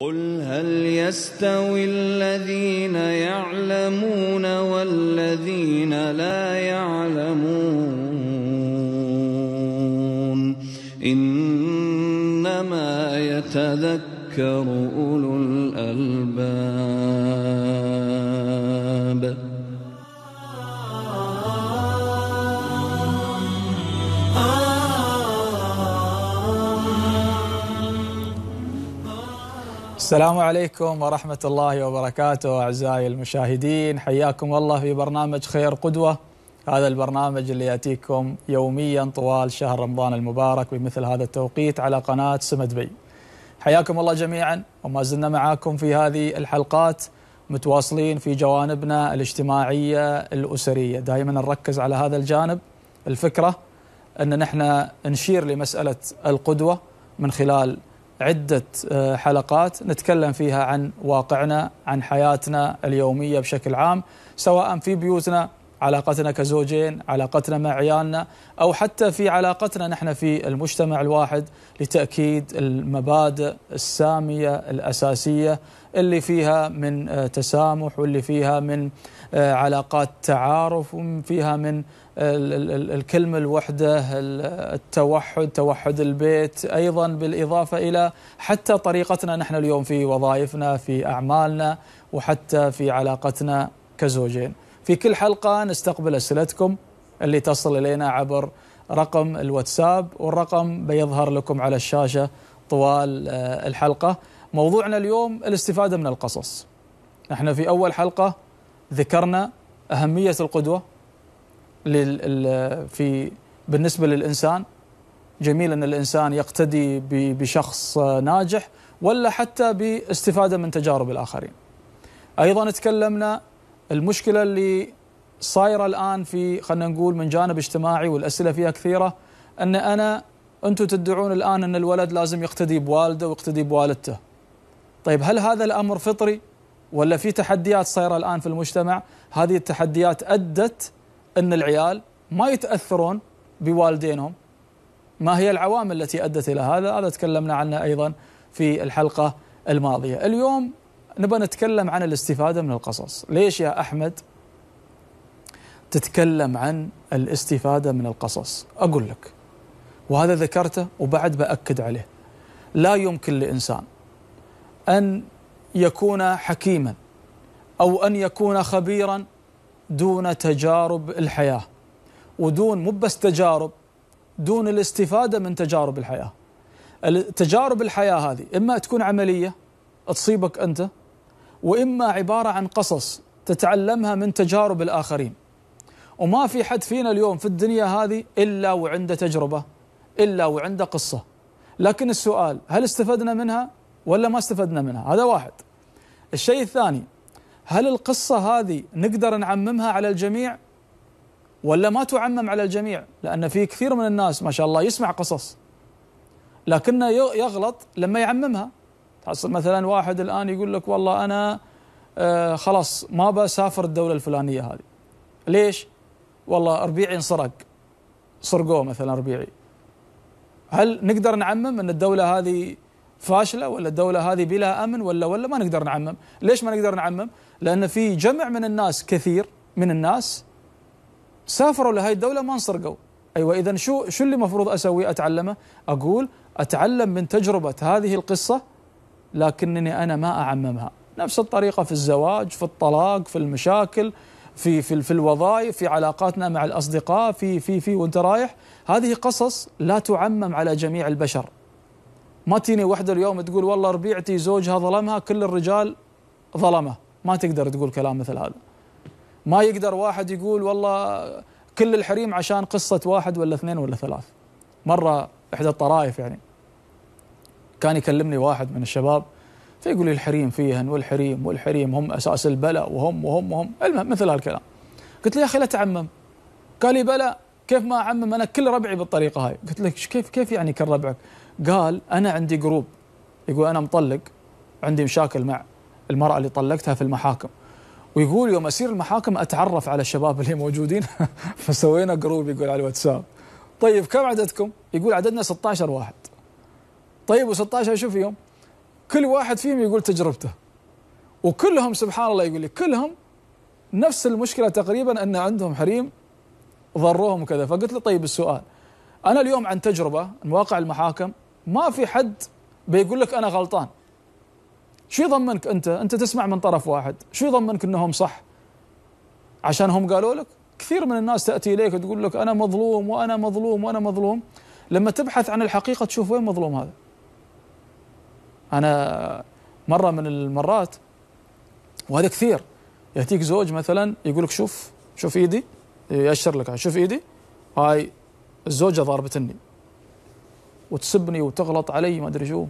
قل هل يستوي الذين يعلمون والذين لا يعلمون إنما يتذكر أولو الألباب السلام عليكم ورحمة الله وبركاته أعزائي المشاهدين حياكم الله في برنامج خير قدوة هذا البرنامج اللي يأتيكم يوميا طوال شهر رمضان المبارك بمثل هذا التوقيت على قناة سمد بي حياكم الله جميعا وما زلنا معاكم في هذه الحلقات متواصلين في جوانبنا الاجتماعية الأسرية دائما نركز على هذا الجانب الفكرة أن نحن نشير لمسألة القدوة من خلال عدة آه، حلقات نتكلم فيها عن واقعنا عن حياتنا اليومية بشكل عام سواء في بيوتنا علاقتنا كزوجين علاقتنا مع عيالنا أو حتى في علاقتنا نحن في المجتمع الواحد لتأكيد المبادئ السامية الأساسية اللي فيها من آه، تسامح واللي فيها من آه، علاقات تعارف فيها من الكلمة الوحدة التوحد توحد البيت أيضا بالإضافة إلى حتى طريقتنا نحن اليوم في وظائفنا في أعمالنا وحتى في علاقتنا كزوجين في كل حلقة نستقبل أسئلتكم اللي تصل إلينا عبر رقم الواتساب والرقم بيظهر لكم على الشاشة طوال آه، الحلقة موضوعنا اليوم الاستفادة من القصص نحن في أول حلقة ذكرنا أهمية القدوة في بالنسبة للإنسان جميل أن الإنسان يقتدي بشخص ناجح ولا حتى باستفادة من تجارب الآخرين أيضا تكلمنا المشكلة اللي صايرة الآن في خلينا نقول من جانب اجتماعي والأسئلة فيها كثيرة أن أنا أنتم تدعون الآن أن الولد لازم يقتدي بوالده ويقتدي بوالدته طيب هل هذا الأمر فطري ولا في تحديات صايره الان في المجتمع هذه التحديات ادت ان العيال ما يتاثرون بوالدينهم ما هي العوامل التي ادت الى هذا هذا تكلمنا عنه ايضا في الحلقه الماضيه اليوم نبغى نتكلم عن الاستفاده من القصص ليش يا احمد تتكلم عن الاستفاده من القصص اقول لك وهذا ذكرته وبعد باكد عليه لا يمكن لانسان ان يكون حكيما أو أن يكون خبيرا دون تجارب الحياة ودون مو بس تجارب دون الاستفادة من تجارب الحياة تجارب الحياة هذه إما تكون عملية تصيبك أنت وإما عبارة عن قصص تتعلمها من تجارب الآخرين وما في حد فينا اليوم في الدنيا هذه إلا وعنده تجربة إلا وعنده قصة لكن السؤال هل استفدنا منها ولا ما استفدنا منها هذا واحد الشيء الثاني هل القصة هذه نقدر نعممها على الجميع ولا ما تعمم على الجميع لأن في كثير من الناس ما شاء الله يسمع قصص لكنه يغلط لما يعممها تحصل مثلا واحد الآن يقول لك والله أنا آه، خلاص ما بسافر الدولة الفلانية هذه ليش؟ والله ربيعي انسرق سرقوه مثلا ربيعي هل نقدر نعمم أن الدولة هذه فاشله ولا الدوله هذه بلا امن ولا ولا ما نقدر نعمم، ليش ما نقدر نعمم؟ لان في جمع من الناس كثير من الناس سافروا لهي الدوله ما انسرقوا، ايوه اذا شو شو اللي المفروض اسوي اتعلمه؟ اقول اتعلم من تجربه هذه القصه لكنني انا ما اعممها، نفس الطريقه في الزواج، في الطلاق، في المشاكل، في في في الوظائف، في علاقاتنا مع الاصدقاء، في في في وانت رايح، هذه قصص لا تعمم على جميع البشر، ما تيني وحده اليوم تقول والله ربيعتي زوجها ظلمها كل الرجال ظلمه ما تقدر تقول كلام مثل هذا ما يقدر واحد يقول والله كل الحريم عشان قصة واحد ولا اثنين ولا ثلاث مرة إحدى الطرائف يعني كان يكلمني واحد من الشباب فيقول لي الحريم فيهن والحريم والحريم هم أساس البلاء وهم وهم وهم المهم مثل هالكلام قلت له يا أخي لا تعمم قال لي بلى كيف ما أعمم أنا كل ربعي بالطريقة هاي قلت لك كيف كيف يعني كل ربعك قال أنا عندي جروب يقول أنا مطلق عندي مشاكل مع المرأة اللي طلقتها في المحاكم ويقول يوم أسير المحاكم أتعرف على الشباب اللي موجودين فسوينا جروب يقول على الواتساب طيب كم عددكم؟ يقول عددنا 16 واحد طيب و16 شو فيهم؟ كل واحد فيهم يقول تجربته وكلهم سبحان الله يقول لي كلهم نفس المشكلة تقريبا أن عندهم حريم ضروهم وكذا فقلت له طيب السؤال أنا اليوم عن تجربة مواقع المحاكم ما في حد بيقول لك انا غلطان شو يضمنك انت انت تسمع من طرف واحد شو يضمنك انهم صح عشان هم قالوا لك كثير من الناس تاتي اليك وتقول لك انا مظلوم وانا مظلوم وانا مظلوم لما تبحث عن الحقيقه تشوف وين مظلوم هذا انا مره من المرات وهذا كثير ياتيك زوج مثلا يقول لك شوف شوف ايدي ياشر لك شوف ايدي هاي الزوجه ضاربتني وتسبني وتغلط علي ما ادري شو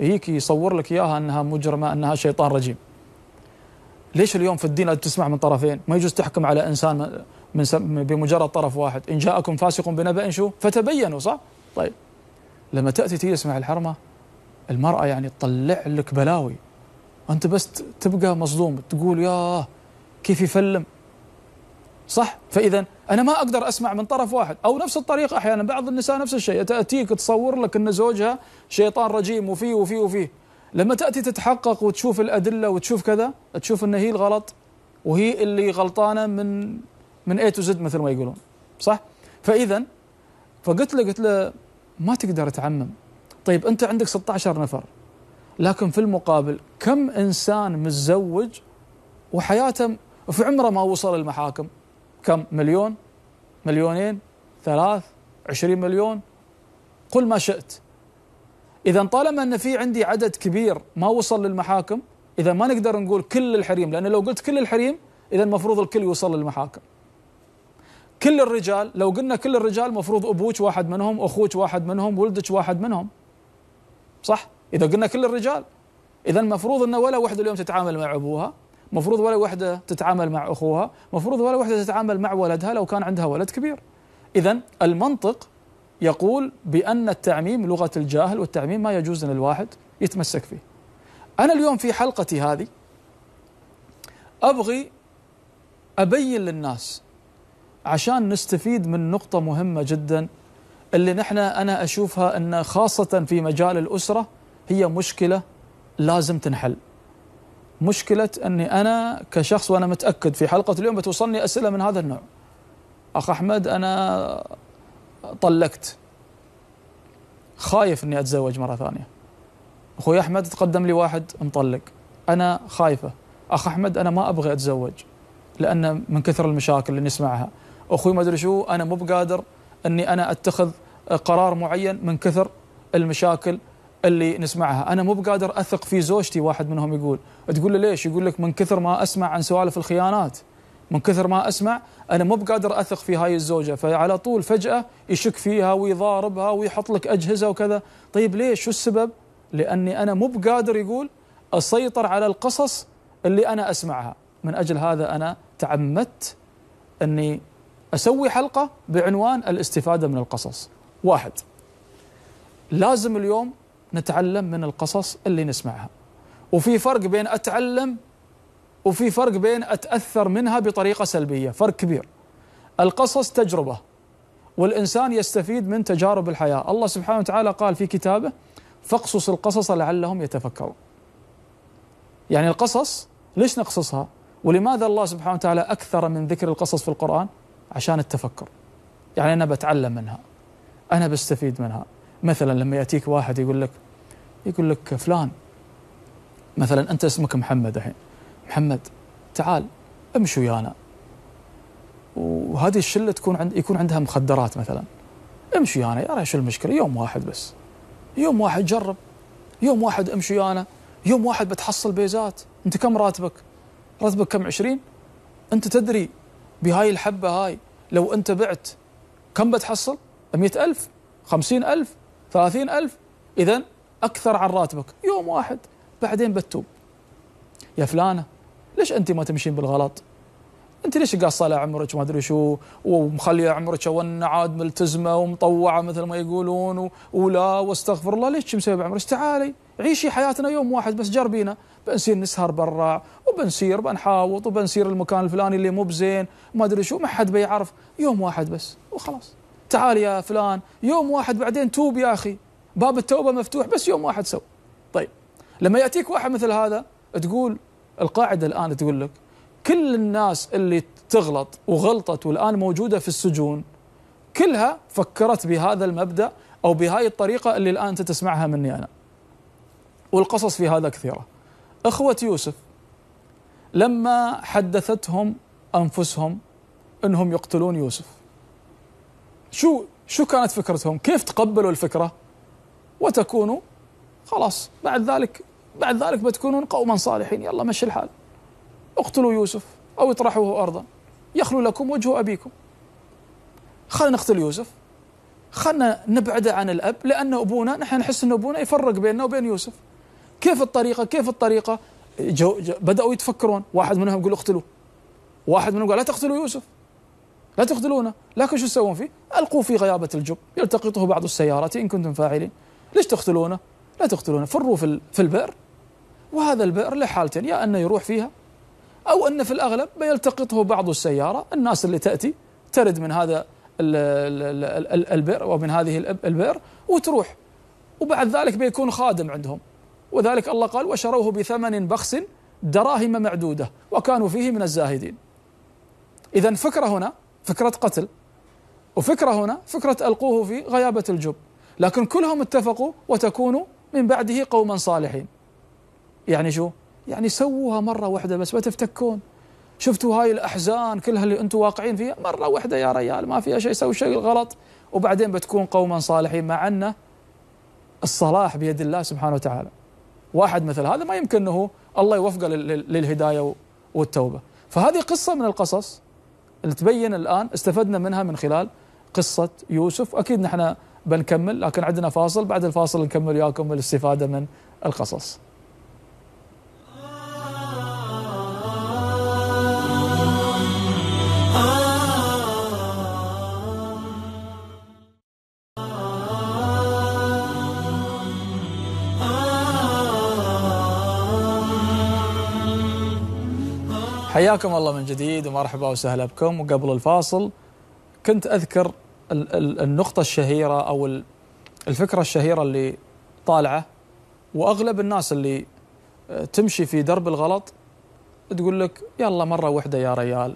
هيك يصور لك اياها انها مجرمه انها شيطان رجيم ليش اليوم في الدين تسمع من طرفين ما يجوز تحكم على انسان من بمجرد طرف واحد ان جاءكم فاسق بنبأ شو فتبينوا صح طيب لما تاتي تسمع الحرمه المراه يعني تطلع لك بلاوي انت بس تبقى مصدوم تقول ياه كيف يفلم صح فاذا انا ما اقدر اسمع من طرف واحد او نفس الطريقه احيانا بعض النساء نفس الشيء تاتيك تصور لك ان زوجها شيطان رجيم وفيه وفيه وفيه لما تاتي تتحقق وتشوف الادله وتشوف كذا تشوف ان هي الغلط وهي اللي غلطانه من من اي تو زد مثل ما يقولون صح فاذا فقلت له قلت له ما تقدر تعمم طيب انت عندك 16 نفر لكن في المقابل كم انسان متزوج وحياته في عمره ما وصل المحاكم كم مليون مليونين ثلاث عشرين مليون قل ما شئت إذا طالما أن في عندي عدد كبير ما وصل للمحاكم إذا ما نقدر نقول كل الحريم لأن لو قلت كل الحريم إذا المفروض الكل يوصل للمحاكم كل الرجال لو قلنا كل الرجال مفروض أبوك واحد منهم أخوك واحد منهم ولدك واحد منهم صح إذا قلنا كل الرجال إذا المفروض أن ولا وحدة اليوم تتعامل مع أبوها مفروض ولا وحده تتعامل مع اخوها مفروض ولا وحده تتعامل مع ولدها لو كان عندها ولد كبير اذا المنطق يقول بان التعميم لغه الجاهل والتعميم ما يجوز ان الواحد يتمسك فيه انا اليوم في حلقتي هذه ابغي ابين للناس عشان نستفيد من نقطه مهمه جدا اللي نحن انا اشوفها ان خاصه في مجال الاسره هي مشكله لازم تنحل مشكلة أني أنا كشخص وأنا متأكد في حلقة اليوم بتوصلني أسئلة من هذا النوع أخ أحمد أنا طلقت خايف أني أتزوج مرة ثانية أخوي أحمد تقدم لي واحد مطلق أنا خايفة أخ أحمد أنا ما أبغى أتزوج لأن من كثر المشاكل اللي نسمعها أخوي ما أدري شو أنا مو بقادر أني أنا أتخذ قرار معين من كثر المشاكل اللي نسمعها انا مو بقادر اثق في زوجتي واحد منهم يقول تقول له ليش يقول لك من كثر ما اسمع عن سوالف الخيانات من كثر ما اسمع انا مو بقادر اثق في هاي الزوجه فعلى طول فجاه يشك فيها ويضاربها ويحط لك اجهزه وكذا طيب ليش شو السبب لاني انا مو بقادر يقول اسيطر على القصص اللي انا اسمعها من اجل هذا انا تعمدت اني اسوي حلقه بعنوان الاستفاده من القصص واحد لازم اليوم نتعلم من القصص اللي نسمعها وفي فرق بين أتعلم وفي فرق بين أتأثر منها بطريقة سلبية فرق كبير القصص تجربة والإنسان يستفيد من تجارب الحياة الله سبحانه وتعالى قال في كتابه فاقصص القصص لعلهم يتفكرون يعني القصص ليش نقصصها ولماذا الله سبحانه وتعالى أكثر من ذكر القصص في القرآن عشان التفكر يعني أنا بتعلم منها أنا بستفيد منها مثلا لما ياتيك واحد يقول لك يقول لك فلان مثلا انت اسمك محمد الحين محمد تعال امشي ويانا وهذه الشله تكون عند يكون عندها مخدرات مثلا امشي ويانا يا يعني شو المشكله يوم واحد بس يوم واحد جرب يوم واحد امشي ويانا يوم واحد بتحصل بيزات انت كم راتبك راتبك كم عشرين انت تدري بهاي الحبه هاي لو انت بعت كم بتحصل مئة ألف خمسين ألف ثلاثين ألف إذا أكثر عن راتبك يوم واحد بعدين بتوب يا فلانة ليش أنت ما تمشين بالغلط انت ليش قاصه على عمرك ما ادري شو ومخليه عمرك ون عاد ملتزمه ومطوعه مثل ما يقولون ولا واستغفر الله ليش مسوي بعمرك تعالي عيشي حياتنا يوم واحد بس جربينا بنصير نسهر برا وبنسير بنحاوط وبنسير المكان الفلاني اللي مو بزين ما ادري شو ما حد بيعرف يوم واحد بس وخلاص تعال يا فلان يوم واحد بعدين توب يا أخي باب التوبة مفتوح بس يوم واحد سو طيب لما يأتيك واحد مثل هذا تقول القاعدة الآن تقول لك كل الناس اللي تغلط وغلطت والآن موجودة في السجون كلها فكرت بهذا المبدأ أو بهاي الطريقة اللي الآن أنت تسمعها مني أنا والقصص في هذا كثيرة أخوة يوسف لما حدثتهم أنفسهم أنهم يقتلون يوسف شو شو كانت فكرتهم كيف تقبلوا الفكرة وتكونوا خلاص بعد ذلك بعد ذلك بتكونون قوما صالحين يلا مشي الحال اقتلوا يوسف أو اطرحوه أرضا يخلو لكم وجه أبيكم خلنا نقتل يوسف خلنا نبعده عن الأب لأن أبونا نحن نحس أن أبونا يفرق بيننا وبين يوسف كيف الطريقة كيف الطريقة جو جو بدأوا يتفكرون واحد منهم يقول اقتلوه واحد منهم قال لا تقتلوا يوسف لا تقتلونه لكن شو تسوون فيه ألقوا في غيابة الجب يلتقطه بعض السيارات إن كنتم فاعلين ليش تقتلونه لا تقتلونه فروا في, في البئر وهذا البئر لحالتين يا أنه يروح فيها أو أن في الأغلب بيلتقطه بعض السيارة الناس اللي تأتي ترد من هذا البئر ومن هذه البئر وتروح وبعد ذلك بيكون خادم عندهم وذلك الله قال وشروه بثمن بخس دراهم معدودة وكانوا فيه من الزاهدين إذا فكرة هنا فكرة قتل وفكرة هنا فكرة ألقوه في غيابة الجب لكن كلهم اتفقوا وتكونوا من بعده قوما صالحين يعني شو يعني سووها مرة واحدة بس وتفتكون شفتوا هاي الأحزان كلها اللي أنتم واقعين فيها مرة واحدة يا ريال ما فيها شيء سوي شيء غلط وبعدين بتكون قوما صالحين مع أن الصلاح بيد الله سبحانه وتعالى واحد مثل هذا ما يمكن أنه الله يوفقه للهداية والتوبة فهذه قصة من القصص تبين الآن استفدنا منها من خلال قصة يوسف أكيد نحن بنكمل لكن عندنا فاصل بعد الفاصل نكمل وياكم الاستفادة من القصص حياكم الله من جديد ومرحبا وسهلا بكم وقبل الفاصل كنت اذكر النقطة الشهيرة او الفكرة الشهيرة اللي طالعة واغلب الناس اللي آه، تمشي في درب الغلط تقول لك يلا مرة واحدة يا ريال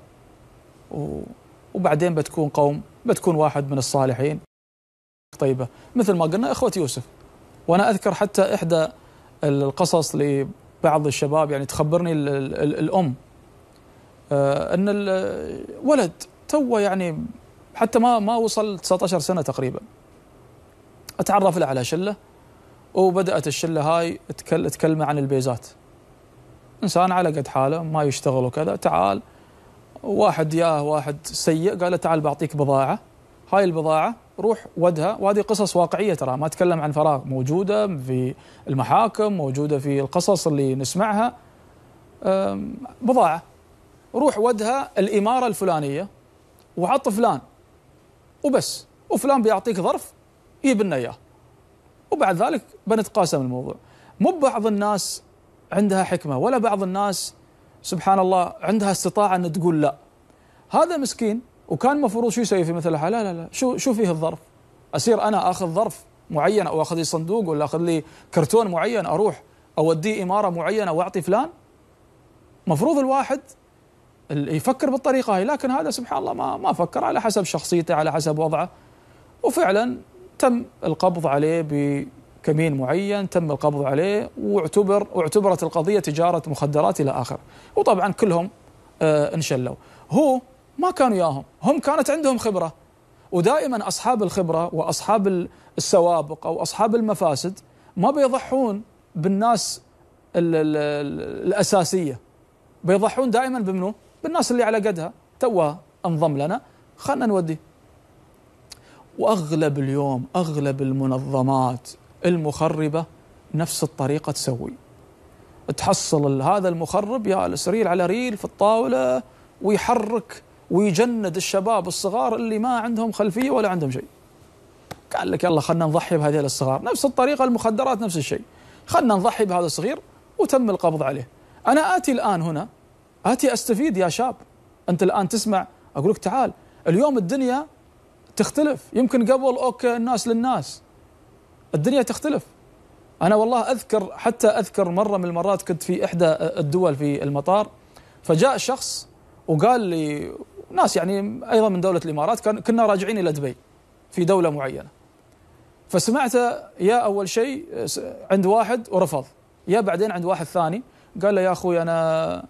وبعدين بتكون قوم بتكون واحد من الصالحين طيبة مثل ما قلنا إخوة يوسف وأنا أذكر حتى إحدى القصص لبعض الشباب يعني تخبرني الأم آه، ان الولد تو يعني حتى ما ما وصل 19 سنه تقريبا اتعرف له على شله وبدات الشله هاي تكلمه عن البيزات انسان على قد حاله ما يشتغل وكذا تعال واحد ياه واحد سيء قال له تعال بعطيك بضاعه هاي البضاعه روح ودها وهذه قصص واقعيه ترى ما اتكلم عن فراغ موجوده في المحاكم موجوده في القصص اللي نسمعها بضاعه روح ودها الإمارة الفلانية وعط فلان وبس وفلان بيعطيك ظرف يبنى لنا إياه وبعد ذلك بنتقاسم الموضوع مو بعض الناس عندها حكمة ولا بعض الناس سبحان الله عندها استطاعة أن تقول لا هذا مسكين وكان مفروض شو يسوي في مثل الحالة لا لا لا شو شو فيه الظرف أصير أنا آخذ ظرف معين أو أخذ لي صندوق ولا أخذ لي كرتون معين أروح أوديه إمارة معينة وأعطي فلان مفروض الواحد يفكر بالطريقه هي لكن هذا سبحان الله ما ما فكر على حسب شخصيته على حسب وضعه وفعلا تم القبض عليه بكمين معين تم القبض عليه واعتبر واعتبرت القضيه تجاره مخدرات الى اخره وطبعا كلهم آه انشلوا هو ما كانوا ياهم هم كانت عندهم خبره ودائما اصحاب الخبره واصحاب السوابق او اصحاب المفاسد ما بيضحون بالناس الـ الـ الـ الاساسيه بيضحون دائما بمنو؟ بالناس اللي على قدها توا انضم لنا خلنا نوديه واغلب اليوم اغلب المنظمات المخربه نفس الطريقه تسوي تحصل هذا المخرب يا ريل على ريل في الطاوله ويحرك ويجند الشباب الصغار اللي ما عندهم خلفيه ولا عندهم شيء. قال لك يلا خلنا نضحي بهذه الصغار، نفس الطريقه المخدرات نفس الشيء. خلنا نضحي بهذا الصغير وتم القبض عليه. انا اتي الان هنا اتي استفيد يا شاب انت الان تسمع اقول لك تعال اليوم الدنيا تختلف يمكن قبل اوكي الناس للناس الدنيا تختلف انا والله اذكر حتى اذكر مره من المرات كنت في احدى الدول في المطار فجاء شخص وقال لي ناس يعني ايضا من دوله الامارات كان كنا راجعين الى دبي في دوله معينه فسمعته يا اول شيء عند واحد ورفض يا بعدين عند واحد ثاني قال له يا اخوي انا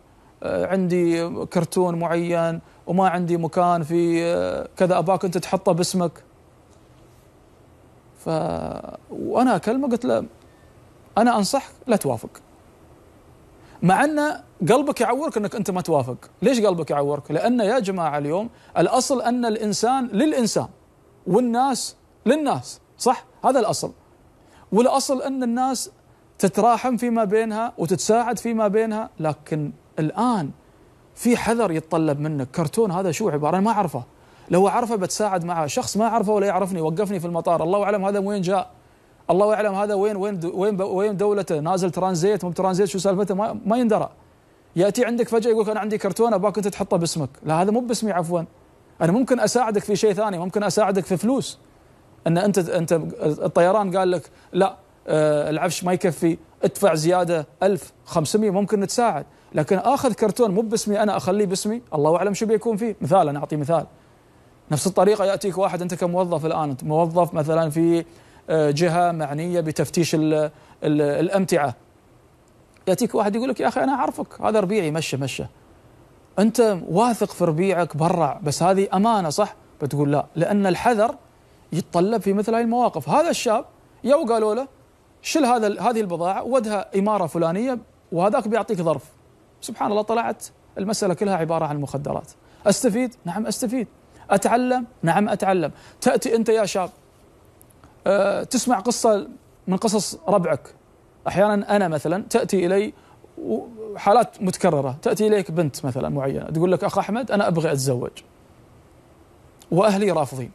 آه، عندي كرتون معين وما عندي مكان في آه، كذا اباك انت تحطه باسمك ف وانا اكلمه قلت له انا انصحك لا توافق مع ان قلبك يعورك انك انت ما توافق ليش قلبك يعورك لان يا جماعه اليوم الاصل ان الانسان للانسان والناس للناس صح هذا الاصل والاصل ان الناس تتراحم فيما بينها وتتساعد فيما بينها لكن الآن في حذر يتطلب منك كرتون هذا شو عبارة أنا ما أعرفه لو أعرفه بتساعد معه شخص ما أعرفه ولا يعرفني وقفني في المطار الله أعلم هذا وين جاء الله أعلم هذا وين وين وين وين دولته نازل ترانزيت مو ترانزيت شو سالفته ما, ما يندرى يأتي عندك فجأة يقول أنا عندي كرتون أباك أنت تحطه باسمك لا هذا مو باسمي عفوا أنا ممكن أساعدك في شيء ثاني ممكن أساعدك في فلوس أن أنت أنت الطيران قال لك لا آه، العفش ما يكفي ادفع زيادة 1500 ممكن تساعد لكن اخذ كرتون مو باسمي انا اخليه باسمي الله اعلم شو بيكون فيه مثال انا اعطي مثال نفس الطريقه ياتيك واحد انت كموظف الان انت موظف مثلا في آه، جهه معنيه بتفتيش الـ الـ الامتعه ياتيك واحد يقول لك يا اخي انا اعرفك هذا ربيعي مشى مشى انت واثق في ربيعك برع بس هذه امانه صح بتقول لا لان الحذر يتطلب في مثل هذه المواقف هذا الشاب يو قالوا له شل هذا هذه البضاعه ودها اماره فلانيه وهذاك بيعطيك ظرف سبحان الله طلعت المسألة كلها عبارة عن المخدرات أستفيد؟ نعم أستفيد أتعلم؟ نعم أتعلم تأتي أنت يا شاب أه تسمع قصة من قصص ربعك أحيانا أنا مثلا تأتي إلي حالات متكررة تأتي إليك بنت مثلا معينة تقول لك أخ أحمد أنا أبغي أتزوج وأهلي رافضين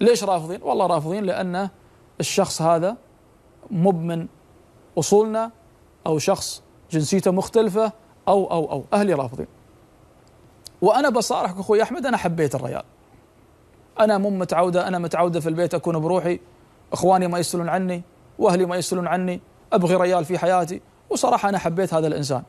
ليش رافضين؟ والله رافضين لأن الشخص هذا مب من أصولنا أو شخص جنسيته مختلفة أو أو أو أهلي رافضين وأنا بصارحك أخوي أحمد أنا حبيت الريال أنا مو متعودة أنا متعودة في البيت أكون بروحي إخواني ما يسألون عني وأهلي ما يسألون عني أبغي ريال في حياتي وصراحة أنا حبيت هذا الإنسان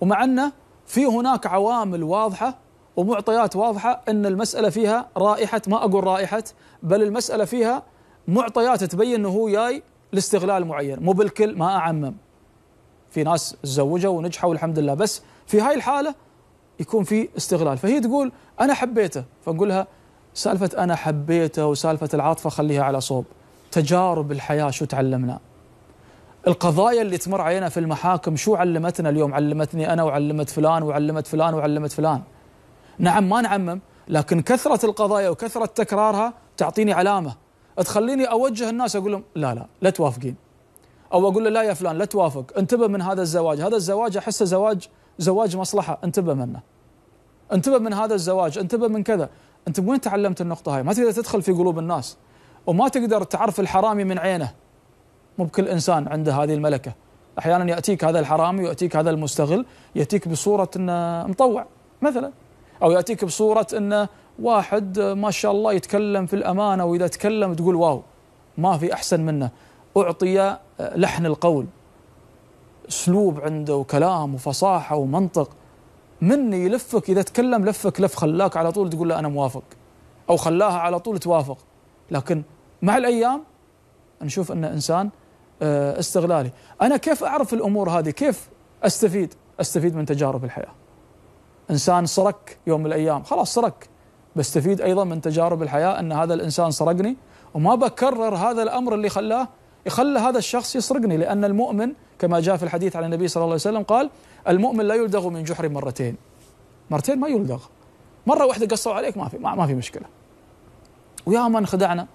ومع أنه في هناك عوامل واضحة ومعطيات واضحة أن المسألة فيها رائحة ما أقول رائحة بل المسألة فيها معطيات تبين أنه هو جاي لاستغلال معين مو بالكل ما أعمم في ناس تزوجوا ونجحوا والحمد لله بس في هاي الحاله يكون في استغلال فهي تقول انا حبيته فنقول لها سالفه انا حبيته وسالفه العاطفه خليها على صوب تجارب الحياه شو تعلمنا القضايا اللي تمر علينا في المحاكم شو علمتنا اليوم علمتني انا وعلمت فلان وعلمت فلان وعلمت فلان نعم ما نعمم لكن كثره القضايا وكثره تكرارها تعطيني علامه تخليني اوجه الناس اقول لهم لا لا لا توافقين او اقول له لا يا فلان لا توافق انتبه من هذا الزواج هذا الزواج احسه زواج زواج مصلحه انتبه منه انتبه من هذا الزواج انتبه من كذا انت وين تعلمت النقطه هاي ما تقدر تدخل في قلوب الناس وما تقدر تعرف الحرامي من عينه مو بكل انسان عنده هذه الملكه احيانا ياتيك هذا الحرامي وياتيك هذا المستغل ياتيك بصوره انه مطوع مثلا او ياتيك بصوره انه واحد ما شاء الله يتكلم في الامانه واذا تكلم تقول واو ما في احسن منه اعطي لحن القول اسلوب عنده وكلام وفصاحه ومنطق مني يلفك اذا تكلم لفك لف خلاك على طول تقول له انا موافق او خلاها على طول توافق لكن مع الايام نشوف انه انسان آه، استغلالي انا كيف اعرف الامور هذه كيف استفيد استفيد من تجارب الحياه انسان سرق يوم من الايام خلاص سرق بستفيد ايضا من تجارب الحياه ان هذا الانسان سرقني وما بكرر هذا الامر اللي خلاه يخلى هذا الشخص يسرقني لأن المؤمن كما جاء في الحديث عن النبي صلى الله عليه وسلم قال المؤمن لا يلدغ من جحر مرتين مرتين ما يلدغ مرة واحدة قصوا عليك ما في ما في مشكلة ويا من خدعنا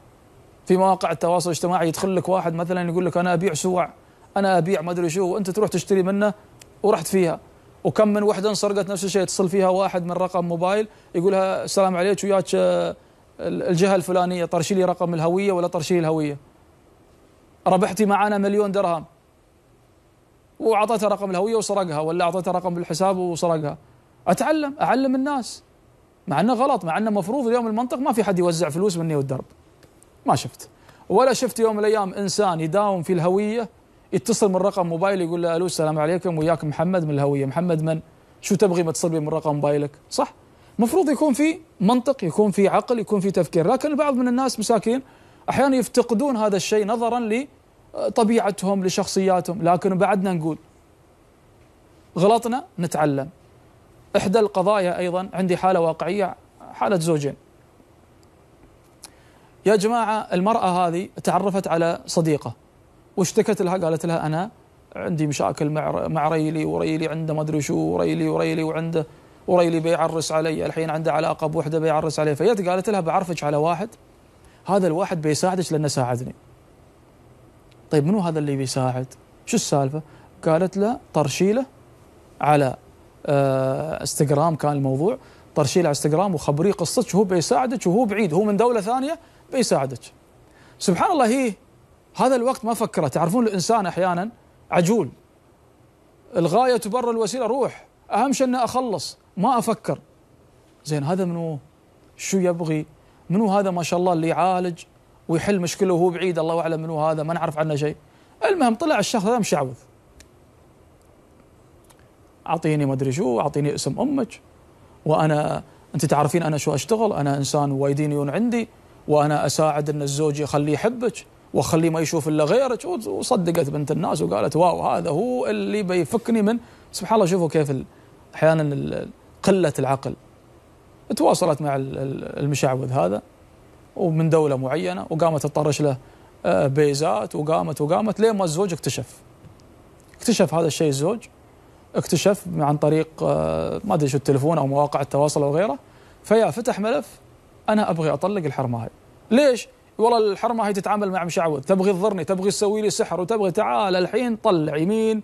في مواقع التواصل الاجتماعي يدخل لك واحد مثلا يقول لك أنا أبيع سوع أنا أبيع ما أدري شو وأنت تروح تشتري منه ورحت فيها وكم من وحدة انسرقت نفس الشيء يتصل فيها واحد من رقم موبايل يقولها السلام عليك وياك آه، الجهة الفلانية طرشي لي رقم الهوية ولا طرشي الهوية ربحتي معانا مليون درهم واعطيته رقم الهويه وسرقها ولا اعطيتها رقم الحساب وسرقها اتعلم اعلم الناس مع انه غلط مع انه المفروض اليوم المنطق ما في حد يوزع فلوس مني والدرب ما شفت ولا شفت يوم من الايام انسان يداوم في الهويه يتصل من رقم موبايل يقول له الو السلام عليكم وياك محمد من الهويه محمد من شو تبغي ما تصل من رقم موبايلك صح المفروض يكون في منطق يكون في عقل يكون في تفكير لكن البعض من الناس مساكين احيانا يفتقدون هذا الشيء نظرا لطبيعتهم لشخصياتهم لكن بعدنا نقول غلطنا نتعلم احدى القضايا ايضا عندي حاله واقعيه حاله زوجين يا جماعه المراه هذه تعرفت على صديقه واشتكت لها قالت لها انا عندي مشاكل مع ريلي وريلي عنده ما ادري شو وريلي وريلي وعنده وريلي بيعرس علي الحين عنده علاقه بوحده بيعرس علي فجت قالت لها بعرفك على واحد هذا الواحد بيساعدك لانه ساعدني طيب منو هذا اللي بيساعد شو السالفه قالت له طرشيله على آه، انستغرام كان الموضوع طرشيله على انستغرام وخبريه قصتك وهو بيساعدك وهو بعيد هو من دوله ثانيه بيساعدك سبحان الله هي هذا الوقت ما فكرت تعرفون الانسان احيانا عجول الغايه تبرر الوسيله روح اهم شيء اني اخلص ما افكر زين هذا منو شو يبغي منو هذا ما شاء الله اللي يعالج ويحل مشكله وهو بعيد الله اعلم منو هذا ما نعرف عنه شيء المهم طلع الشخص هذا مشعوذ اعطيني ما ادري شو اعطيني اسم امك وانا انت تعرفين انا شو اشتغل انا انسان وايدين يون عندي وانا اساعد ان الزوج يخليه يحبك واخليه ما يشوف الا غيرك وصدقت بنت الناس وقالت واو هذا هو اللي بيفكني من سبحان الله شوفوا كيف احيانا قله العقل تواصلت مع المشعوذ هذا ومن دولة معينة وقامت تطرش له آه، بيزات وقامت وقامت لين ما الزوج اكتشف اكتشف هذا الشيء الزوج اكتشف عن طريق آه، ما ادري شو التليفون او مواقع التواصل او غيره فيا فتح ملف انا ابغي اطلق الحرمه هاي ليش؟ والله الحرمه هاي تتعامل مع مشعوذ تبغي تضرني تبغي تسوي لي سحر وتبغي تعال الحين طلع يمين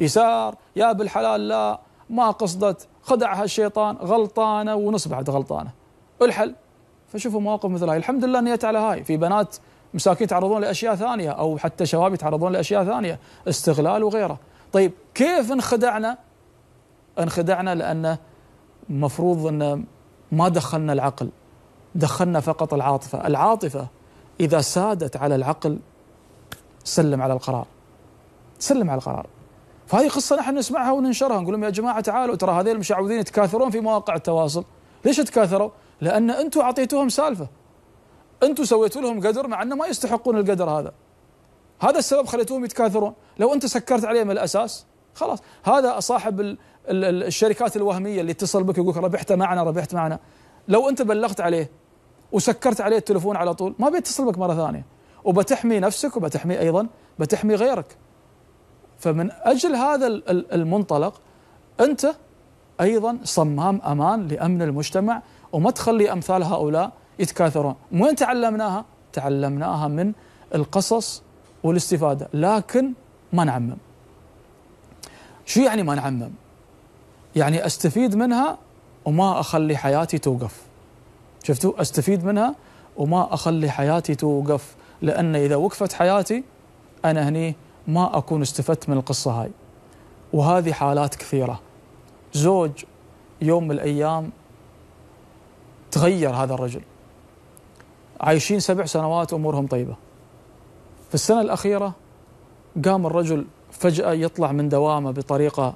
يسار يا بالحلال لا ما قصدت خدعها الشيطان غلطانه ونص بعد غلطانه الحل فشوفوا مواقف مثل هاي الحمد لله نيت على هاي في بنات مساكين يتعرضون لاشياء ثانيه او حتى شباب يتعرضون لاشياء ثانيه استغلال وغيره طيب كيف انخدعنا انخدعنا لان المفروض ان ما دخلنا العقل دخلنا فقط العاطفه العاطفه اذا سادت على العقل سلم على القرار سلم على القرار فهذه قصه نحن نسمعها وننشرها نقول لهم يا جماعه تعالوا ترى هذول المشعوذين يتكاثرون في مواقع التواصل ليش تكاثروا؟ لان انتم اعطيتوهم سالفه انتم سويتوا لهم قدر مع انه ما يستحقون القدر هذا هذا السبب خليتوهم يتكاثرون لو انت سكرت عليهم الاساس خلاص هذا صاحب الشركات الوهميه اللي اتصل بك يقول ربحت معنا ربحت معنا لو انت بلغت عليه وسكرت عليه التلفون على طول ما بيتصل بك مره ثانيه وبتحمي نفسك وبتحمي ايضا بتحمي غيرك فمن أجل هذا المنطلق أنت أيضا صمام أمان لأمن المجتمع وما تخلي أمثال هؤلاء يتكاثرون من وين تعلمناها؟ تعلمناها من القصص والاستفادة لكن ما نعمم شو يعني ما نعمم؟ يعني أستفيد منها وما أخلي حياتي توقف شفتوا أستفيد منها وما أخلي حياتي توقف لأن إذا وقفت حياتي أنا هني ما أكون استفدت من القصة هاي وهذه حالات كثيرة زوج يوم من الأيام تغير هذا الرجل عايشين سبع سنوات أمورهم طيبة في السنة الأخيرة قام الرجل فجأة يطلع من دوامه بطريقة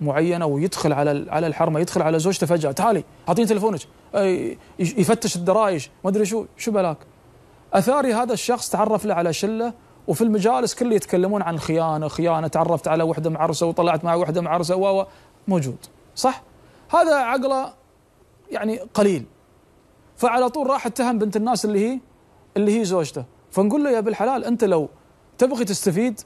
معينة ويدخل على على الحرمة يدخل على زوجته فجأة تعالي أعطيني تلفونك يفتش الدرايش ما أدري شو شو بلاك أثاري هذا الشخص تعرف له على شلة وفي المجالس كل يتكلمون عن خيانه خيانه تعرفت على وحده معرسه وطلعت مع وحده معرسه و موجود صح؟ هذا عقله يعني قليل فعلى طول راح اتهم بنت الناس اللي هي اللي هي زوجته فنقول له يا بالحلال انت لو تبغي تستفيد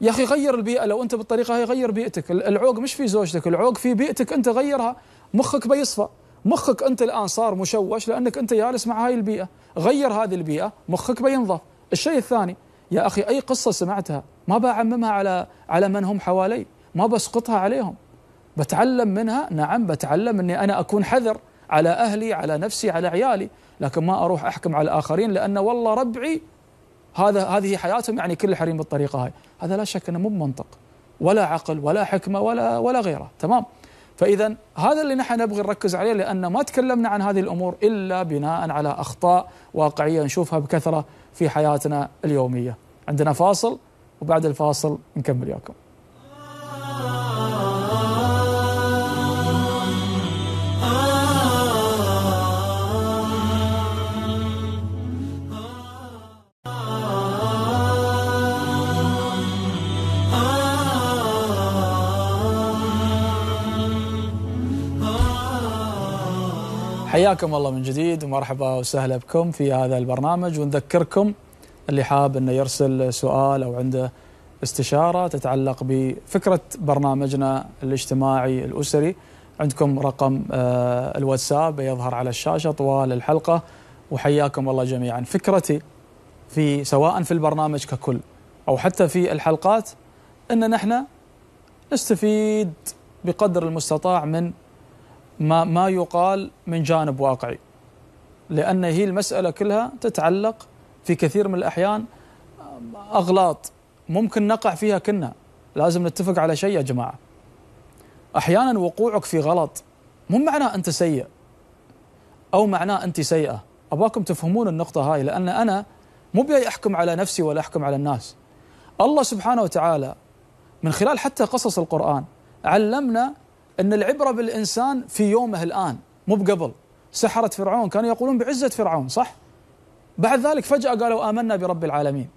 يا اخي غير البيئه لو انت بالطريقه هي غير بيئتك العوق مش في زوجتك العوق في بيئتك انت غيرها مخك بيصفى مخك انت الان صار مشوش لانك انت جالس مع هاي البيئه غير هذه البيئه مخك بينضف الشيء الثاني يا أخي أي قصة سمعتها ما بعممها على على من هم حوالي ما بسقطها عليهم بتعلم منها نعم بتعلم أني أنا أكون حذر على أهلي على نفسي على عيالي لكن ما أروح أحكم على الآخرين لأن والله ربعي هذا هذه حياتهم يعني كل حريم بالطريقة هاي هذا لا شك أنه مو بمنطق ولا عقل ولا حكمة ولا ولا غيره تمام فإذا هذا اللي نحن نبغي نركز عليه لأن ما تكلمنا عن هذه الأمور إلا بناء على أخطاء واقعية نشوفها بكثرة في حياتنا اليومية عندنا فاصل وبعد الفاصل نكمل وياكم حياكم الله من جديد ومرحبا وسهلا بكم في هذا البرنامج ونذكركم اللي حاب انه يرسل سؤال او عنده استشاره تتعلق بفكره برنامجنا الاجتماعي الاسري عندكم رقم آه، الواتساب يظهر على الشاشه طوال الحلقه وحياكم الله جميعا فكرتي في سواء في البرنامج ككل او حتى في الحلقات ان نحن نستفيد بقدر المستطاع من ما ما يقال من جانب واقعي لان هي المساله كلها تتعلق في كثير من الأحيان أغلاط ممكن نقع فيها كنا لازم نتفق على شيء يا جماعة أحيانا وقوعك في غلط مو معناه أنت سيء أو معناه أنت سيئة أباكم تفهمون النقطة هاي لأن أنا مو بي أحكم على نفسي ولا أحكم على الناس الله سبحانه وتعالى من خلال حتى قصص القرآن علمنا أن العبرة بالإنسان في يومه الآن مو بقبل سحرة فرعون كانوا يقولون بعزة فرعون صح؟ بعد ذلك فجأة قالوا آمنا برب العالمين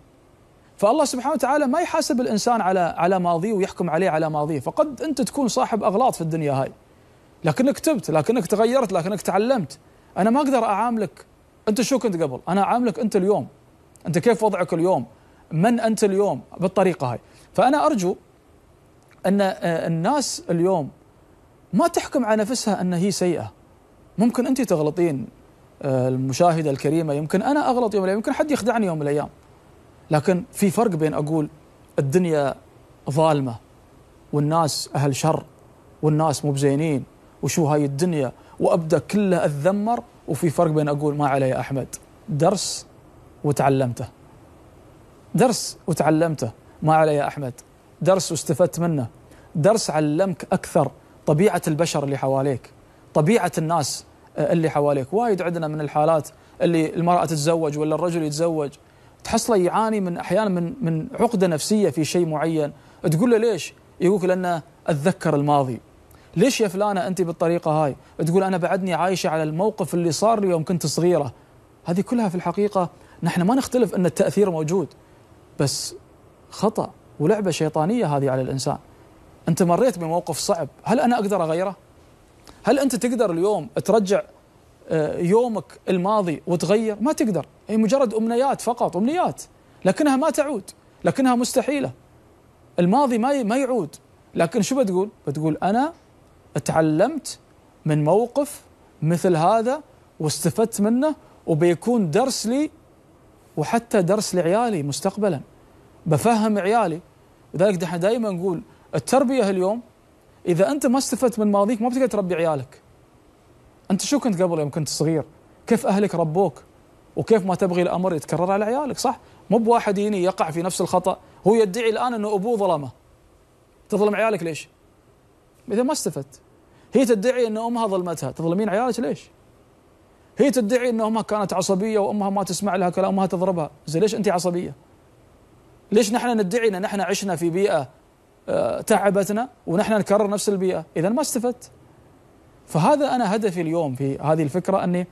فالله سبحانه وتعالى ما يحاسب الإنسان على على ماضيه ويحكم عليه على ماضيه فقد أنت تكون صاحب أغلاط في الدنيا هاي لكنك تبت لكنك تغيرت لكنك تعلمت أنا ما أقدر أعاملك أنت شو كنت قبل أنا أعاملك أنت اليوم أنت كيف وضعك اليوم من أنت اليوم بالطريقة هاي فأنا أرجو أن الناس اليوم ما تحكم على نفسها أن هي سيئة ممكن أنت تغلطين آه، المشاهده الكريمه يمكن انا اغلط يوم من الايام يمكن حد يخدعني يوم من الايام لكن في فرق بين اقول الدنيا ظالمه والناس اهل شر والناس مو بزينين وشو هاي الدنيا وابدا كله اتذمر وفي فرق بين اقول ما علي يا احمد درس وتعلمته درس وتعلمته ما علي يا احمد درس واستفدت منه درس علمك اكثر طبيعه البشر اللي حواليك طبيعه الناس اللي حواليك وايد عندنا من الحالات اللي المرأة تتزوج ولا الرجل يتزوج تحصله يعاني من أحيانا من من عقدة نفسية في شيء معين تقول له ليش يقولك لأنه أتذكر الماضي ليش يا فلانة أنت بالطريقة هاي تقول أنا بعدني عايشة على الموقف اللي صار لي يوم كنت صغيرة هذه كلها في الحقيقة نحن ما نختلف أن التأثير موجود بس خطأ ولعبة شيطانية هذه على الإنسان أنت مريت بموقف صعب هل أنا أقدر أغيره هل انت تقدر اليوم ترجع آه، يومك الماضي وتغير ما تقدر هي مجرد امنيات فقط امنيات لكنها ما تعود لكنها مستحيله الماضي ما ما يعود لكن شو بتقول بتقول انا تعلمت من موقف مثل هذا واستفدت منه وبيكون درس لي وحتى درس لعيالي مستقبلا بفهم عيالي لذلك نحن دائما نقول التربيه اليوم اذا انت ما استفدت من ماضيك ما بتقدر تربي عيالك انت شو كنت قبل يوم كنت صغير كيف اهلك ربوك وكيف ما تبغي الامر يتكرر على عيالك صح مو بواحد يني يقع في نفس الخطا هو يدعي الان انه ابوه ظلمه تظلم عيالك ليش اذا ما استفدت هي تدعي ان امها ظلمتها تظلمين عيالك ليش هي تدعي ان امها كانت عصبيه وامها ما تسمع لها كلام تضربها زين ليش انت عصبيه ليش نحن ندعي ان نحن عشنا في بيئه تعبتنا ونحن نكرر نفس البيئة إذا ما استفدت فهذا أنا هدفي اليوم في هذه الفكرة أني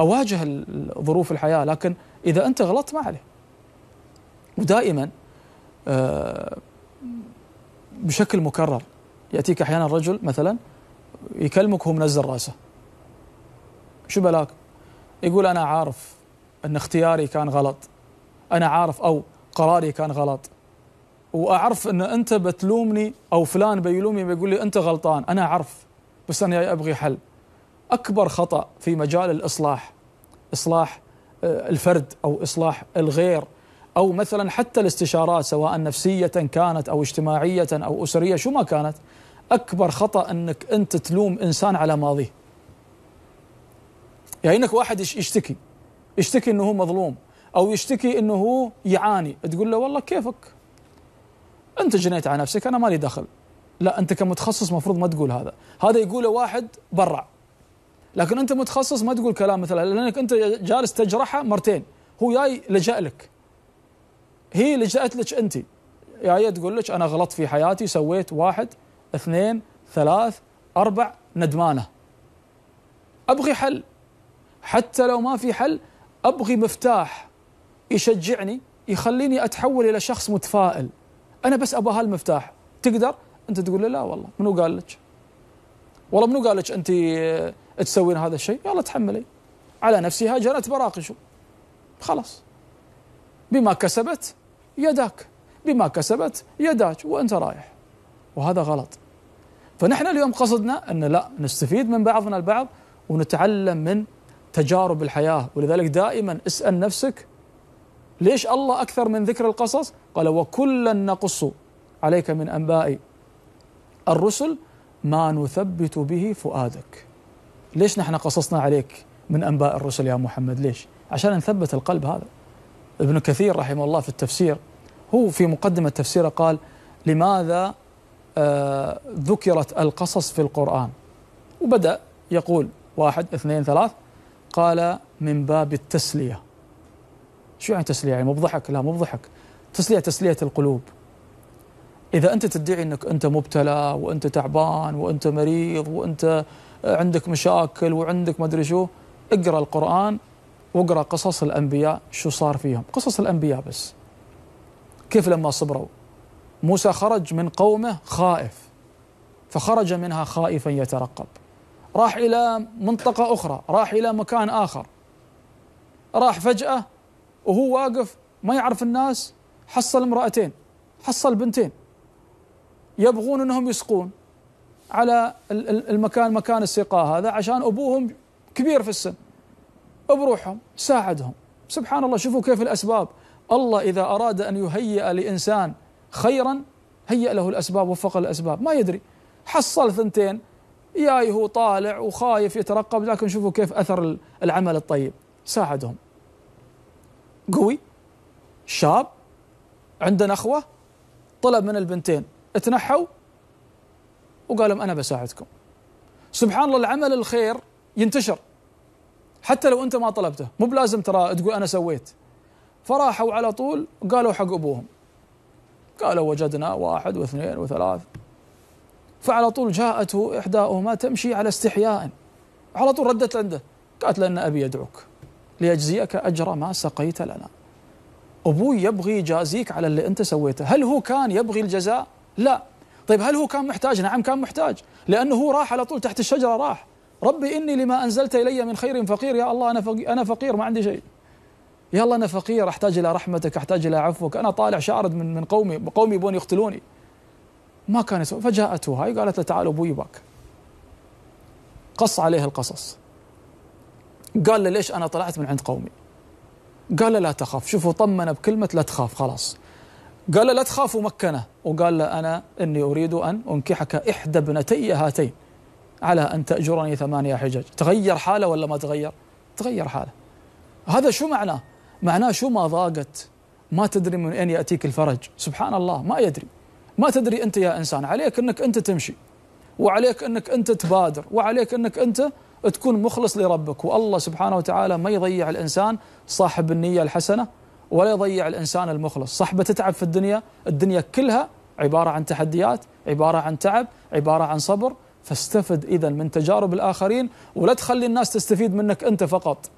أواجه ظروف الحياة لكن إذا أنت غلطت ما عليه ودائما آه، بشكل مكرر يأتيك أحيانا رجل مثلا يكلمك وهو منزل راسه شو بلاك يقول أنا عارف أن اختياري كان غلط أنا عارف أو قراري كان غلط واعرف ان انت بتلومني او فلان بيلومني بيقول لي انت غلطان انا اعرف بس انا ابغي حل اكبر خطا في مجال الاصلاح اصلاح آه، الفرد او اصلاح الغير او مثلا حتى الاستشارات سواء نفسيه كانت او اجتماعيه او اسريه شو ما كانت اكبر خطا انك انت تلوم انسان على ماضيه يعني انك واحد يشتكي يشتكي انه هو مظلوم او يشتكي انه هو يعاني تقول له والله كيفك انت جنيت على نفسك انا مالي دخل لا انت كمتخصص مفروض ما تقول هذا هذا يقوله واحد برع لكن انت متخصص ما تقول كلام مثل لانك انت جالس تجرحه مرتين هو جاي لجأ لك هي لجأت لك انت جاية تقول لك انا غلطت في حياتي سويت واحد اثنين ثلاث اربع ندمانه ابغي حل حتى لو ما في حل ابغي مفتاح يشجعني يخليني اتحول الى شخص متفائل انا بس ابغى هالمفتاح تقدر انت تقول له لا والله منو قال لك والله منو قال لك انت آه، تسوين هذا الشيء يلا تحملي على نفسها جنت براقش خلاص بما كسبت يداك بما كسبت يداك وانت رايح وهذا غلط فنحن اليوم قصدنا ان لا نستفيد من بعضنا البعض ونتعلم من تجارب الحياه ولذلك دائما اسال نفسك ليش الله اكثر من ذكر القصص قال وكلا نقص عليك من أنباء الرسل ما نثبت به فؤادك ليش نحن قصصنا عليك من أنباء الرسل يا محمد ليش عشان نثبت القلب هذا ابن كثير رحمه الله في التفسير هو في مقدمة تفسيره قال لماذا آه ذكرت القصص في القرآن وبدأ يقول واحد اثنين ثلاث قال من باب التسلية شو يعني تسلية يعني مو بضحك لا مو بضحك تسلية تسلية القلوب إذا أنت تدعي أنك أنت مبتلى وأنت تعبان وأنت مريض وأنت عندك مشاكل وعندك ما أدري شو اقرأ القرآن واقرأ قصص الأنبياء شو صار فيهم قصص الأنبياء بس كيف لما صبروا موسى خرج من قومه خائف فخرج منها خائفا يترقب راح إلى منطقة أخرى راح إلى مكان آخر راح فجأة وهو واقف ما يعرف الناس حصل امرأتين حصل بنتين يبغون انهم يسقون على المكان مكان السقاء هذا عشان ابوهم كبير في السن بروحهم ساعدهم سبحان الله شوفوا كيف الاسباب الله اذا اراد ان يهيئ لانسان خيرا هيئ له الاسباب وفق الاسباب ما يدري حصل ثنتين ياي هو طالع وخايف يترقب لكن شوفوا كيف اثر العمل الطيب ساعدهم قوي شاب عندنا اخوه طلب من البنتين اتنحوا وقال لهم انا بساعدكم سبحان الله العمل الخير ينتشر حتى لو انت ما طلبته مو بلازم ترى تقول انا سويت فراحوا على طول قالوا حق ابوهم قالوا وجدنا واحد واثنين وثلاث فعلى طول جاءته احداهما تمشي على استحياء على طول ردت عنده قالت له ان ابي يدعوك ليجزيك اجر ما سقيت لنا أبوي يبغي يجازيك على اللي أنت سويته هل هو كان يبغي الجزاء؟ لا طيب هل هو كان محتاج؟ نعم كان محتاج لأنه هو راح على طول تحت الشجرة راح ربي إني لما أنزلت إلي من خير فقير يا الله أنا فقير, أنا فقير ما عندي شيء يا الله أنا فقير أحتاج إلى رحمتك أحتاج إلى عفوك أنا طالع شارد من, من قومي قومي يبون يقتلوني ما كان يسوي فجاءته هاي قالت له تعال أبوي باك قص عليه القصص قال له ليش أنا طلعت من عند قومي قال له لا تخاف شوفوا طمن بكلمة لا تخاف خلاص قال له لا تخاف ومكنه وقال له أنا إني أريد أن أنكحك إحدى ابنتي هاتين على أن تأجرني ثمانية حجج تغير حاله ولا ما تغير تغير حاله هذا شو معناه معناه شو ما ضاقت ما تدري من أين يأتيك الفرج سبحان الله ما يدري ما تدري أنت يا إنسان عليك أنك أنت تمشي وعليك أنك أنت تبادر وعليك أنك أنت تكون مخلص لربك والله سبحانه وتعالى ما يضيع الإنسان صاحب النية الحسنة ولا يضيع الإنسان المخلص صحبه تتعب في الدنيا الدنيا كلها عبارة عن تحديات عبارة عن تعب عبارة عن صبر فاستفد إذا من تجارب الآخرين ولا تخلي الناس تستفيد منك أنت فقط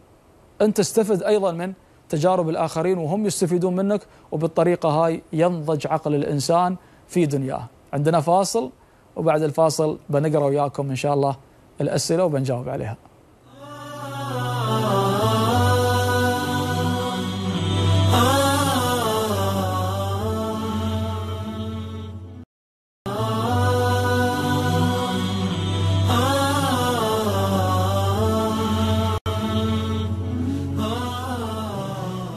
أنت استفد أيضا من تجارب الآخرين وهم يستفيدون منك وبالطريقة هاي ينضج عقل الإنسان في دنياه عندنا فاصل وبعد الفاصل بنقرأ وياكم إن شاء الله الأسئلة وبنجاوب عليها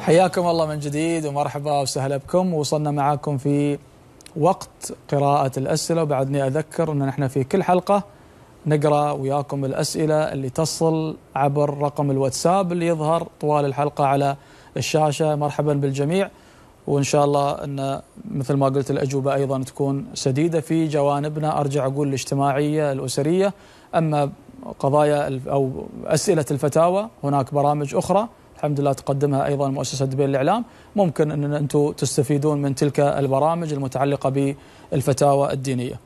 حياكم الله من جديد ومرحبا وسهلا بكم وصلنا معاكم في وقت قراءة الأسئلة وبعدني أذكر أن نحن في كل حلقة نقرا وياكم الاسئله اللي تصل عبر رقم الواتساب اللي يظهر طوال الحلقه على الشاشه مرحبا بالجميع وان شاء الله ان مثل ما قلت الاجوبه ايضا تكون سديده في جوانبنا ارجع اقول الاجتماعيه الاسريه اما قضايا او اسئله الفتاوى هناك برامج اخرى الحمد لله تقدمها ايضا مؤسسه دبي الاعلام ممكن ان انتم تستفيدون من تلك البرامج المتعلقه بالفتاوى الدينيه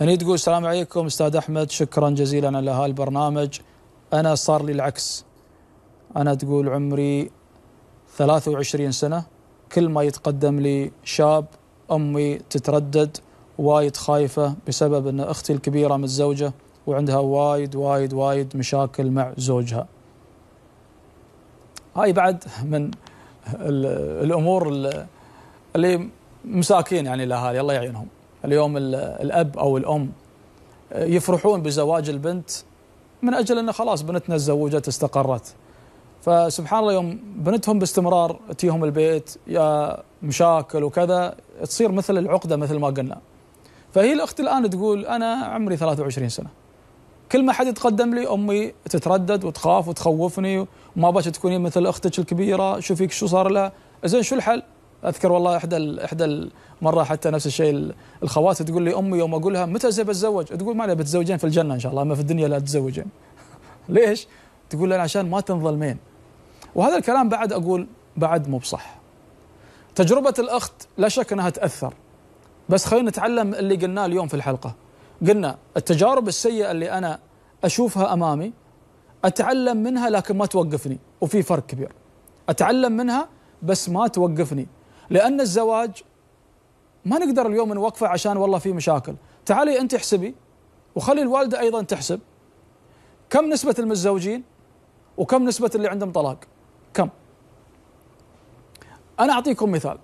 هني تقول السلام عليكم استاذ احمد شكرا جزيلا على هالبرنامج انا صار لي العكس انا تقول عمري 23 سنه كل ما يتقدم لي شاب امي تتردد وايد خايفه بسبب ان اختي الكبيره متزوجه وعندها وايد وايد وايد مشاكل مع زوجها هاي بعد من الامور اللي مساكين يعني الاهالي الله يعينهم اليوم الأب أو الأم آه، يفرحون بزواج البنت من أجل أنه خلاص بنتنا تزوجت استقرت فسبحان الله يوم بنتهم باستمرار تيهم البيت يا مشاكل وكذا تصير مثل العقدة مثل ما قلنا فهي الأخت الآن تقول أنا عمري 23 سنة كل ما حد يتقدم لي امي تتردد وتخاف وتخوفني وما باش تكونين مثل اختك الكبيره شوفيك شو صار لها زين شو الحل؟ اذكر والله احدى احدى مره حتى نفس الشيء الخوات تقول لي امي يوم اقولها متى بتزوج؟ تقول ما لي بتزوجين في الجنه ان شاء الله اما في الدنيا لا تتزوجين. ليش؟ تقول لنا عشان ما تنظلمين. وهذا الكلام بعد اقول بعد مو بصح. تجربه الاخت لا شك انها تاثر. بس خلينا نتعلم اللي قلناه اليوم في الحلقه. قلنا التجارب السيئه اللي انا اشوفها امامي اتعلم منها لكن ما توقفني وفي فرق كبير. اتعلم منها بس ما توقفني لأن الزواج ما نقدر اليوم نوقفه عشان والله في مشاكل تعالي أنت احسبي وخلي الوالدة أيضا تحسب كم نسبة المتزوجين وكم نسبة اللي عندهم طلاق كم أنا أعطيكم مثال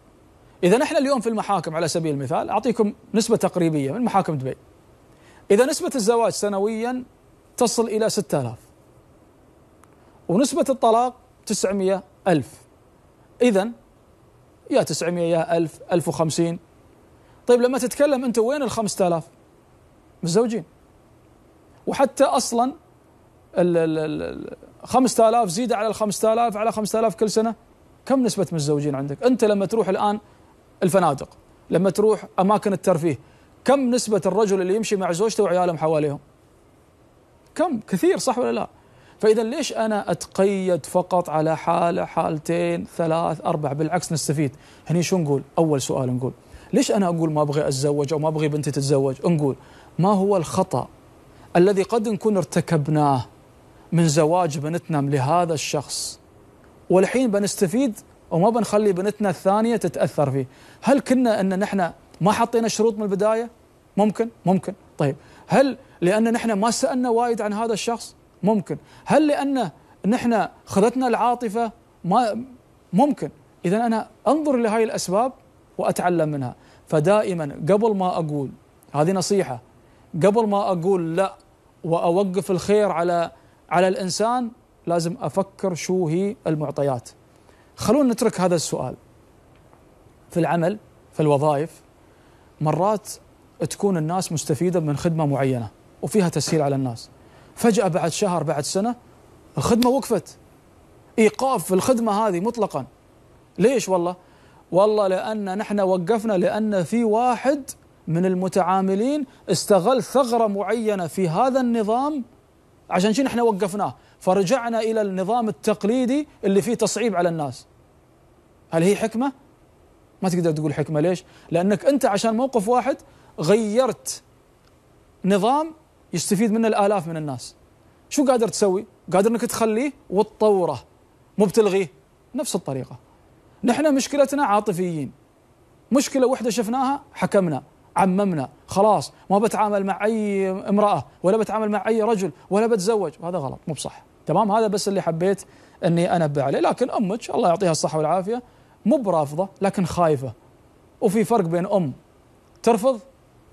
إذا احنا اليوم في المحاكم على سبيل المثال أعطيكم نسبة تقريبية من محاكم دبي إذا نسبة الزواج سنويا تصل إلى 6000 ونسبة الطلاق 900 ألف إذا يا 900 يا 1000 1050 طيب لما تتكلم انت وين ال 5000 متزوجين وحتى اصلا ال 5000 زيد على ال 5000 على 5000 كل سنه كم نسبه متزوجين عندك انت لما تروح الان الفنادق لما تروح اماكن الترفيه كم نسبه الرجل اللي يمشي مع زوجته وعيالهم حواليهم كم كثير صح ولا لا فإذا ليش أنا أتقيد فقط على حالة حالتين ثلاث أربع بالعكس نستفيد هني شو نقول أول سؤال نقول ليش أنا أقول ما أبغي أتزوج أو ما أبغي بنتي تتزوج نقول ما هو الخطأ الذي قد نكون ارتكبناه من زواج بنتنا لهذا الشخص والحين بنستفيد وما بنخلي بنتنا الثانية تتأثر فيه هل كنا أن نحن ما حطينا شروط من البداية ممكن ممكن طيب هل لأن نحن ما سألنا وايد عن هذا الشخص ممكن هل لأن نحن خذتنا العاطفة ما ممكن إذا أنا أنظر لهذه الأسباب وأتعلم منها فدائما قبل ما أقول هذه نصيحة قبل ما أقول لا وأوقف الخير على على الإنسان لازم أفكر شو هي المعطيات خلونا نترك هذا السؤال في العمل في الوظائف مرات تكون الناس مستفيدة من خدمة معينة وفيها تسهيل على الناس فجأة بعد شهر بعد سنة الخدمة وقفت إيقاف في الخدمة هذه مطلقا ليش والله والله لأن نحن وقفنا لأن في واحد من المتعاملين استغل ثغرة معينة في هذا النظام عشان شنو نحن وقفناه فرجعنا إلى النظام التقليدي اللي فيه تصعيب على الناس هل هي حكمة؟ ما تقدر تقول حكمة ليش؟ لأنك أنت عشان موقف واحد غيرت نظام يستفيد منه الالاف من الناس شو قادر تسوي؟ قادر انك تخليه وتطوره مو بتلغيه نفس الطريقه نحن مشكلتنا عاطفيين مشكله واحده شفناها حكمنا عممنا خلاص ما بتعامل مع اي امراه ولا بتعامل مع اي رجل ولا بتزوج وهذا غلط مو بصح تمام هذا بس اللي حبيت اني انبه عليه لكن امك الله يعطيها الصحه والعافيه مو برافضه لكن خايفه وفي فرق بين ام ترفض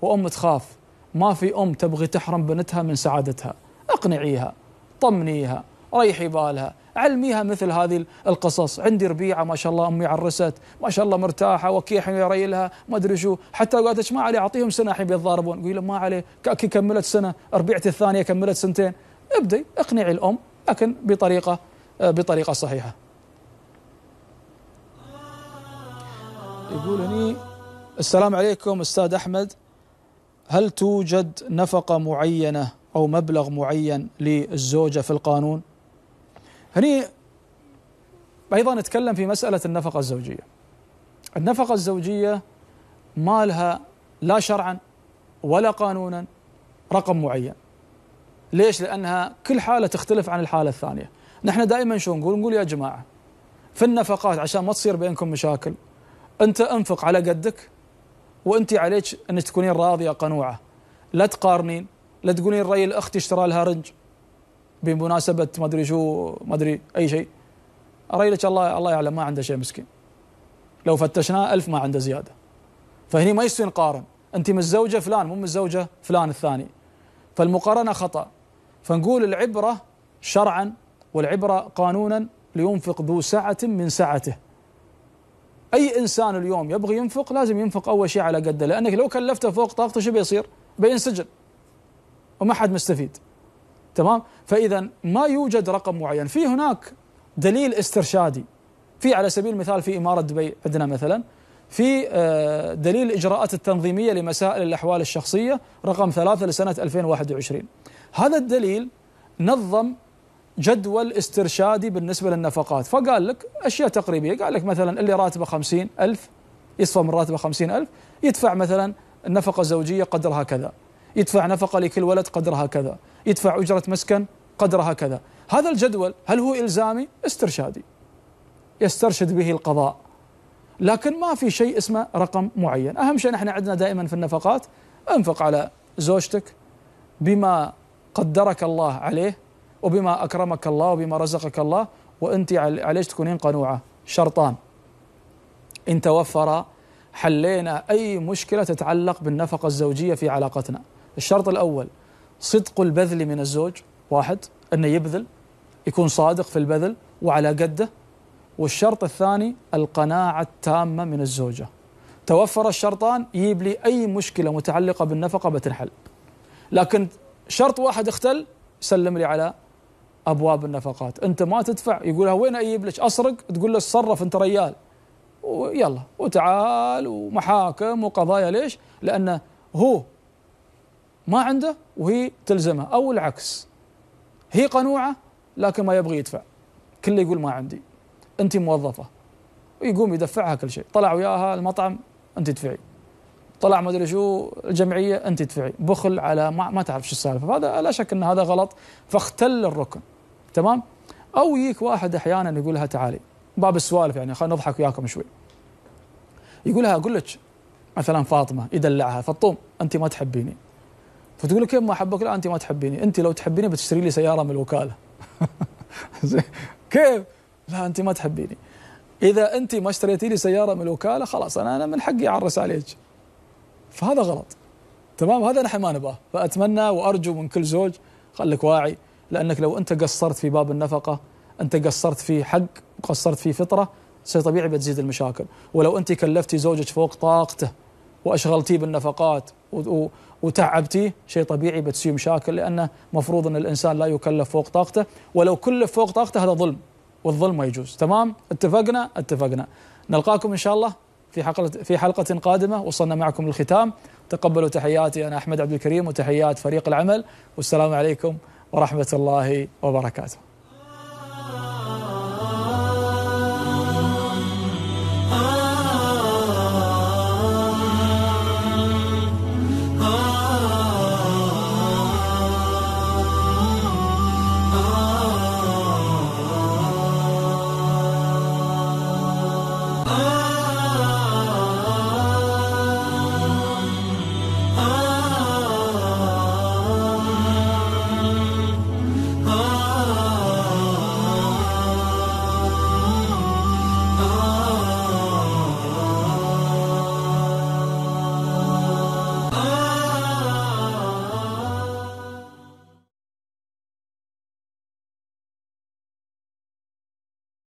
وام تخاف ما في أم تبغي تحرم بنتها من سعادتها أقنعيها طمنيها ريحي بالها علميها مثل هذه القصص عندي ربيعة ما شاء الله أمي عرست ما شاء الله مرتاحة وكيح يريلها ما أدري شو حتى لو قالت ما عليه أعطيهم سنة الحين بيتضاربون قولي ما عليه كأكي كملت سنة ربيعتي الثانية كملت سنتين ابدي اقنعي الأم لكن بطريقة آه، بطريقة صحيحة يقول هني السلام عليكم استاذ احمد هل توجد نفقة معينة أو مبلغ معين للزوجة في القانون هني أيضا نتكلم في مسألة النفقة الزوجية النفقة الزوجية ما لها لا شرعا ولا قانونا رقم معين ليش؟ لأنها كل حالة تختلف عن الحالة الثانية نحن دائما شو نقول نقول يا جماعة في النفقات عشان ما تصير بينكم مشاكل أنت أنفق على قدك وانت عليك انك تكونين راضيه قنوعه لا تقارنين لا تقولين راي الاخت اشترى لها رنج بمناسبه ما ادري شو ما ادري اي شيء راي لك الله الله يعلم ما عنده شيء مسكين لو فتشناه ألف ما عنده زياده فهني ما يصير نقارن انت متزوجه فلان مو متزوجه فلان الثاني فالمقارنه خطا فنقول العبره شرعا والعبره قانونا لينفق ذو سعه من سعته اي انسان اليوم يبغي ينفق لازم ينفق اول شيء على قده لانك لو كلفته فوق طاقته شو بيصير؟ بينسجن وما حد مستفيد تمام؟ فاذا ما يوجد رقم معين، في هناك دليل استرشادي في على سبيل المثال في اماره دبي عندنا مثلا في آه، دليل الاجراءات التنظيميه لمسائل الاحوال الشخصيه رقم ثلاثه لسنه 2021 هذا الدليل نظم جدول استرشادي بالنسبة للنفقات فقال لك أشياء تقريبية قال لك مثلا اللي راتبه خمسين ألف يصفى من راتبه خمسين ألف يدفع مثلا النفقة الزوجية قدرها كذا يدفع نفقة لكل ولد قدرها كذا يدفع أجرة مسكن قدرها كذا هذا الجدول هل هو إلزامي؟ استرشادي يسترشد به القضاء لكن ما في شيء اسمه رقم معين أهم شيء نحن عندنا دائما في النفقات انفق على زوجتك بما قدرك الله عليه وبما أكرمك الله وبما رزقك الله وأنت عليش تكونين قنوعة شرطان إن توفر حلينا أي مشكلة تتعلق بالنفقة الزوجية في علاقتنا الشرط الأول صدق البذل من الزوج واحد أنه يبذل يكون صادق في البذل وعلى قده والشرط الثاني القناعة التامة من الزوجة توفر الشرطان يجيب لي أي مشكلة متعلقة بالنفقة بتنحل لكن شرط واحد اختل سلم لي على ابواب النفقات انت ما تدفع يقولها وين اجيب لك اسرق تقول له تصرف انت ريال ويلا وتعال ومحاكم وقضايا ليش لانه هو ما عنده وهي تلزمه او العكس هي قنوعه لكن ما يبغي يدفع كله يقول ما عندي انت موظفه ويقوم يدفعها كل شيء طلع وياها المطعم انت تدفعي طلع ما ادري شو الجمعيه انت تدفعي بخل على ما, ما تعرف شو السالفه هذا لا شك ان هذا غلط فاختل الركن تمام او يجيك واحد احيانا يقول لها تعالي باب السوالف يعني خلينا نضحك وياكم شوي يقول لها اقول لك مثلا فاطمه يدلعها فطوم انت ما تحبيني فتقول كيف ما احبك لا انت ما تحبيني انت لو تحبيني بتشتري لي سياره من الوكاله كيف لا انت ما تحبيني اذا انت ما اشتريتي لي سياره من الوكاله خلاص انا انا من حقي اعرس عليك فهذا غلط تمام هذا نحن ما نباه فاتمنى وارجو من كل زوج خليك واعي لأنك لو أنت قصرت في باب النفقة أنت قصرت في حق قصرت في فطرة شيء طبيعي بتزيد المشاكل ولو أنت كلفتي زوجك فوق طاقته وأشغلتيه بالنفقات وتعبتيه شيء طبيعي بتصير مشاكل لأنه مفروض أن الإنسان لا يكلف فوق طاقته ولو كلف فوق طاقته هذا ظلم والظلم ما يجوز تمام اتفقنا اتفقنا نلقاكم إن شاء الله في حلقة في حلقة قادمة وصلنا معكم للختام تقبلوا تحياتي أنا أحمد عبد الكريم وتحيات فريق العمل والسلام عليكم ورحمة الله وبركاته